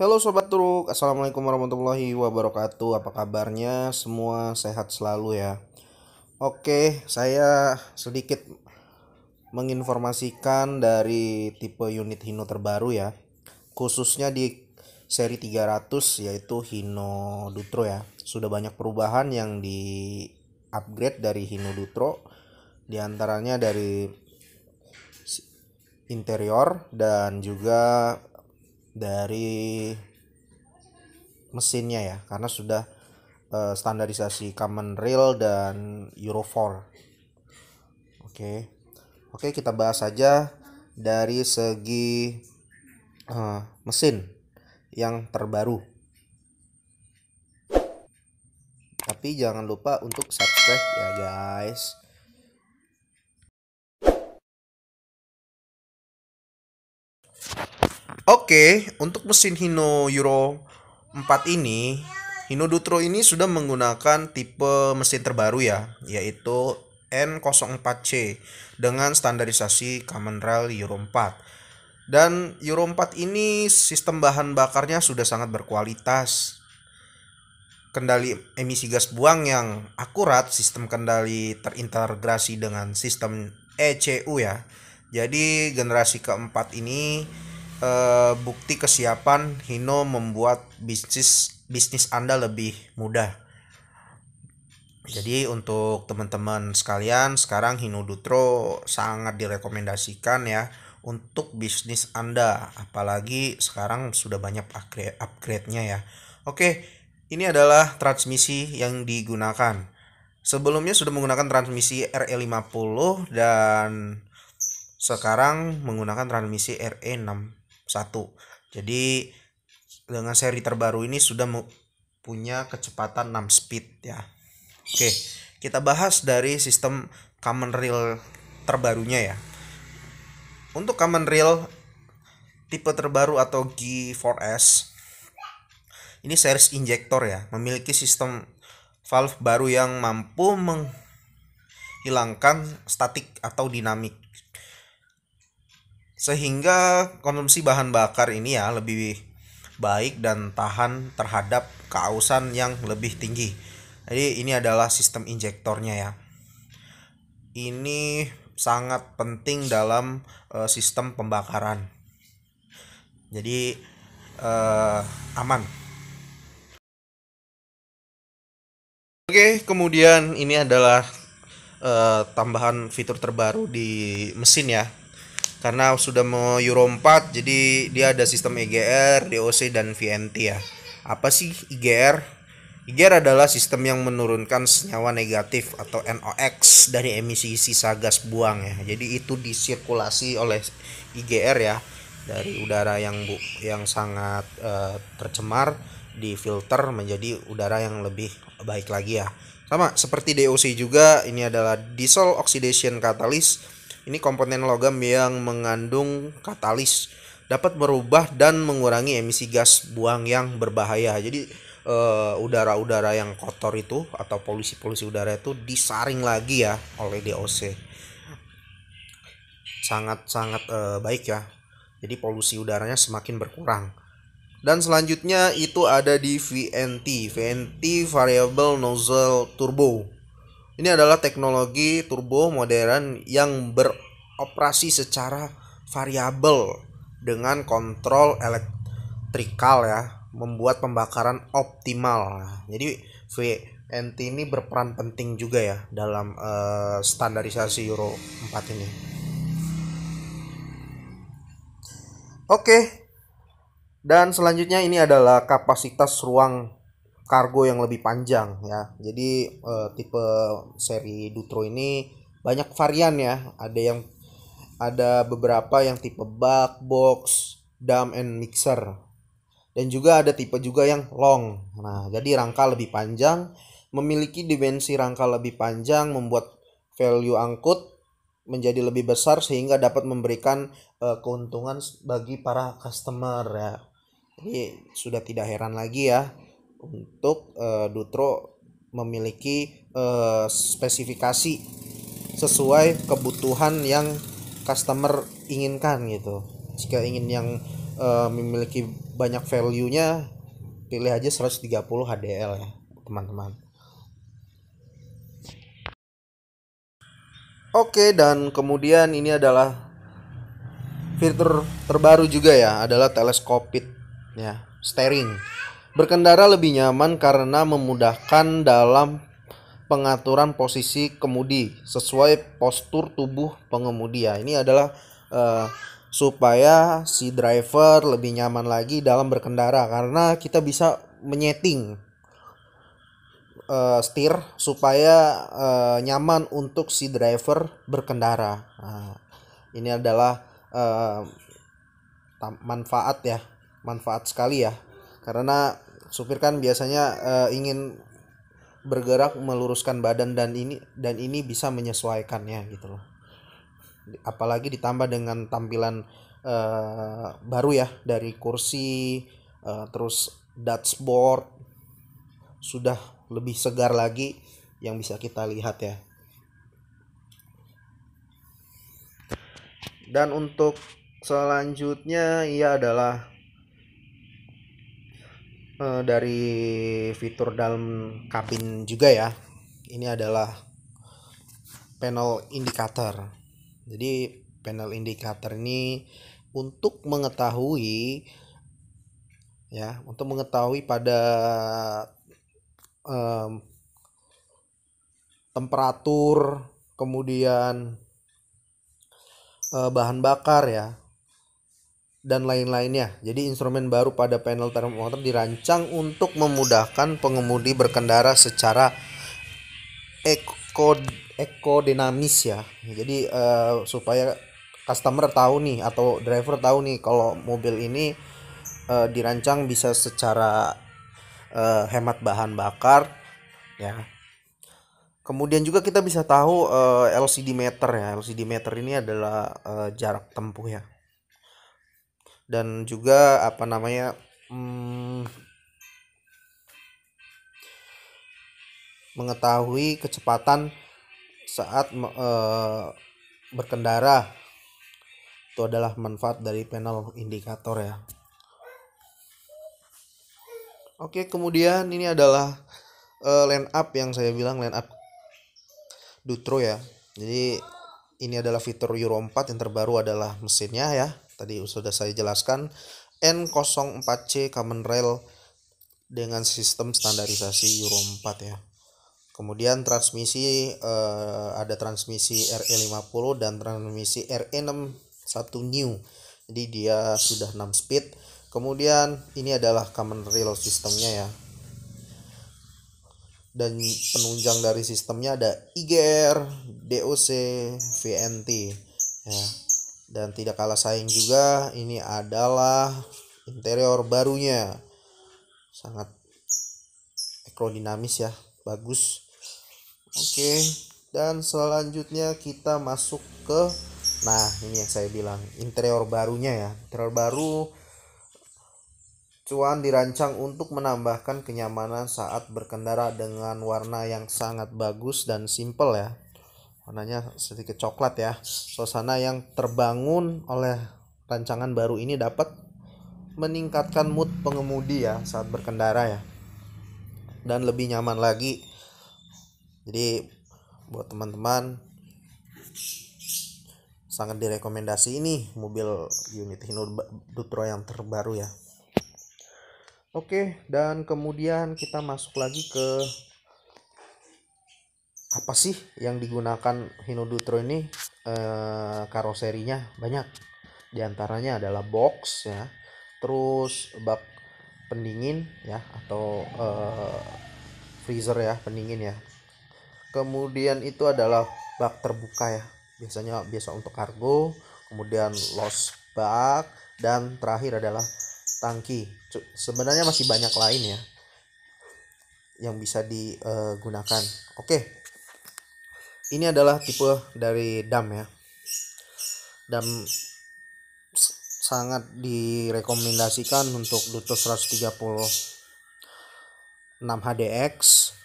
Halo Sobat Truk, Assalamualaikum warahmatullahi wabarakatuh Apa kabarnya? Semua sehat selalu ya Oke, saya sedikit menginformasikan dari tipe unit Hino terbaru ya Khususnya di seri 300 yaitu Hino Dutro ya Sudah banyak perubahan yang di upgrade dari Hino Dutro Di antaranya dari interior dan juga dari mesinnya ya karena sudah uh, standarisasi Common Rail dan Euro 4. Oke. Okay. Oke, okay, kita bahas saja dari segi uh, mesin yang terbaru. Tapi jangan lupa untuk subscribe ya guys. Oke, untuk mesin Hino Euro 4 ini, Hino Dutro ini sudah menggunakan tipe mesin terbaru ya, yaitu N04C dengan standarisasi Common Rail Euro 4. Dan Euro 4 ini sistem bahan bakarnya sudah sangat berkualitas. Kendali emisi gas buang yang akurat, sistem kendali terintegrasi dengan sistem ECU ya. Jadi generasi keempat ini uh, bukti kesiapan Hino membuat bisnis bisnis Anda lebih mudah. Jadi untuk teman-teman sekalian, sekarang Hino Dutro sangat direkomendasikan ya untuk bisnis Anda, apalagi sekarang sudah banyak upgrade upgrade-nya ya. Oke, ini adalah transmisi yang digunakan. Sebelumnya sudah menggunakan transmisi RE50 dan sekarang menggunakan transmisi RE6 satu jadi dengan seri terbaru ini sudah punya kecepatan 6 speed ya oke kita bahas dari sistem common rail terbarunya ya untuk common rail tipe terbaru atau G4S ini series injector ya memiliki sistem valve baru yang mampu menghilangkan statik atau dinamik sehingga konsumsi bahan bakar ini ya lebih baik dan tahan terhadap keausan yang lebih tinggi. Jadi ini adalah sistem injektornya ya. Ini sangat penting dalam uh, sistem pembakaran. Jadi uh, aman. Oke, kemudian ini adalah uh, tambahan fitur terbaru di mesin ya karena sudah mau Euro 4 jadi dia ada sistem EGR, DOC dan VNT ya. Apa sih EGR? EGR adalah sistem yang menurunkan senyawa negatif atau NOx dari emisi sisa gas buang ya. Jadi itu disirkulasi oleh EGR ya dari udara yang bu yang sangat uh, tercemar difilter menjadi udara yang lebih baik lagi ya. Sama seperti DOC juga ini adalah diesel oxidation catalyst ini komponen logam yang mengandung katalis dapat merubah dan mengurangi emisi gas buang yang berbahaya. Jadi eh, udara-udara yang kotor itu atau polusi-polusi udara itu disaring lagi ya oleh DOC. Sangat-sangat uh, baik ya. Jadi polusi udaranya semakin berkurang. Dan selanjutnya itu ada di VNT, VNT Variable Nozzle Turbo ini adalah teknologi turbo modern yang beroperasi secara variabel dengan kontrol elektrikal ya, membuat pembakaran optimal. Jadi VNT ini berperan penting juga ya dalam uh, standarisasi Euro 4 ini. Oke. Dan selanjutnya ini adalah kapasitas ruang kargo yang lebih panjang ya. Jadi uh, tipe seri Dutro ini banyak varian ya. Ada yang ada beberapa yang tipe bug, box, dump and mixer. Dan juga ada tipe juga yang long. Nah, jadi rangka lebih panjang, memiliki dimensi rangka lebih panjang membuat value angkut menjadi lebih besar sehingga dapat memberikan uh, keuntungan bagi para customer ya. Jadi sudah tidak heran lagi ya untuk uh, Dutro memiliki uh, spesifikasi sesuai kebutuhan yang customer inginkan gitu. Jika ingin yang uh, memiliki banyak value-nya pilih aja 130 HDL ya, teman-teman. Oke, dan kemudian ini adalah fitur terbaru juga ya, adalah teleskopit ya, steering. Berkendara lebih nyaman karena memudahkan dalam pengaturan posisi kemudi sesuai postur tubuh pengemudi ya. Ini adalah uh, supaya si driver lebih nyaman lagi dalam berkendara karena kita bisa menyeting uh, setir supaya uh, nyaman untuk si driver berkendara. Nah, ini adalah uh, manfaat ya, manfaat sekali ya karena supir kan biasanya uh, ingin bergerak meluruskan badan dan ini dan ini bisa menyesuaikannya gitu loh apalagi ditambah dengan tampilan uh, baru ya dari kursi uh, terus dashboard sudah lebih segar lagi yang bisa kita lihat ya dan untuk selanjutnya ia adalah uh, dari fitur dalam kabin juga ya ini adalah panel indikator jadi panel indikator ini untuk mengetahui ya untuk mengetahui pada um, temperatur kemudian uh, bahan bakar ya dan lain-lainnya. Jadi instrumen baru pada panel termometer dirancang untuk memudahkan pengemudi berkendara secara eko ekodinamis ya. Jadi uh, supaya customer tahu nih atau driver tahu nih kalau mobil ini uh, dirancang bisa secara uh, hemat bahan bakar ya. Kemudian juga kita bisa tahu uh, LCD meter ya. LCD meter ini adalah uh, jarak tempuh ya dan juga apa namanya hmm, mengetahui kecepatan saat uh, berkendara itu adalah manfaat dari panel indikator ya oke kemudian ini adalah uh, line up yang saya bilang line up Dutro ya jadi ini adalah fitur Euro 4 yang terbaru adalah mesinnya ya tadi sudah saya jelaskan N04C Common Rail dengan sistem standarisasi Euro 4 ya. Kemudian transmisi eh, ada transmisi RE50 dan transmisi RE61 new. Jadi dia sudah 6 speed. Kemudian ini adalah common rail sistemnya ya. Dan penunjang dari sistemnya ada IGR, DOC, VNT ya dan tidak kalah saing juga ini adalah interior barunya sangat ekrodinamis ya bagus oke dan selanjutnya kita masuk ke nah ini yang saya bilang interior barunya ya interior baru cuan dirancang untuk menambahkan kenyamanan saat berkendara dengan warna yang sangat bagus dan simple ya warnanya sedikit coklat ya suasana yang terbangun oleh rancangan baru ini dapat meningkatkan mood pengemudi ya saat berkendara ya dan lebih nyaman lagi jadi buat teman-teman sangat direkomendasi ini mobil unit Hino Dutro yang terbaru ya oke dan kemudian kita masuk lagi ke apa sih yang digunakan Hino Dutro ini eh, karoserinya banyak diantaranya adalah box ya terus bak pendingin ya atau eh, freezer ya pendingin ya kemudian itu adalah bak terbuka ya biasanya biasa untuk kargo kemudian los bak dan terakhir adalah tangki sebenarnya masih banyak lain ya yang bisa digunakan eh, oke okay ini adalah tipe dari dam ya dam sangat direkomendasikan untuk Duto 136 HDX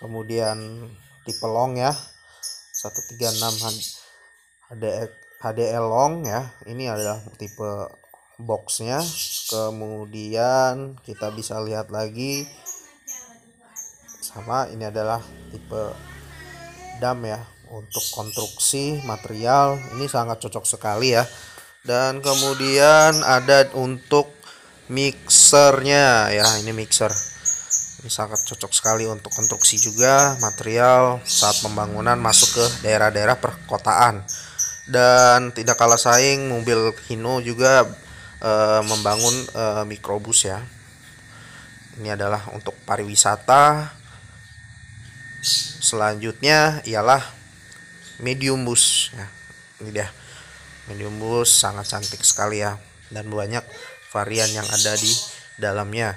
kemudian tipe long ya 136 HDX HDL long ya ini adalah tipe boxnya kemudian kita bisa lihat lagi sama ini adalah tipe dam ya untuk konstruksi material ini sangat cocok sekali ya dan kemudian ada untuk mixernya ya ini mixer ini sangat cocok sekali untuk konstruksi juga material saat pembangunan masuk ke daerah-daerah perkotaan dan tidak kalah saing mobil Hino juga e, membangun e, mikrobus ya ini adalah untuk pariwisata selanjutnya ialah medium bus ya ini dia medium bus sangat cantik sekali ya dan banyak varian yang ada di dalamnya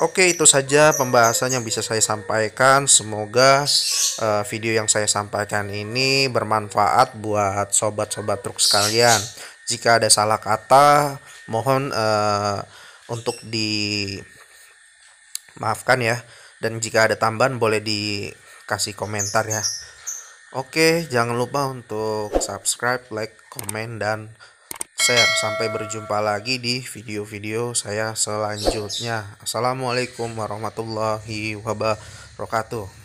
Oke itu saja pembahasan yang bisa saya sampaikan Semoga uh, video yang saya sampaikan ini bermanfaat buat sobat-sobat truk sekalian Jika ada salah kata mohon uh, untuk di maafkan ya Dan jika ada tambahan boleh dikasih komentar ya Oke, jangan lupa untuk subscribe, like, komen, dan share. Sampai berjumpa lagi di video-video saya selanjutnya. Assalamualaikum warahmatullahi wabarakatuh.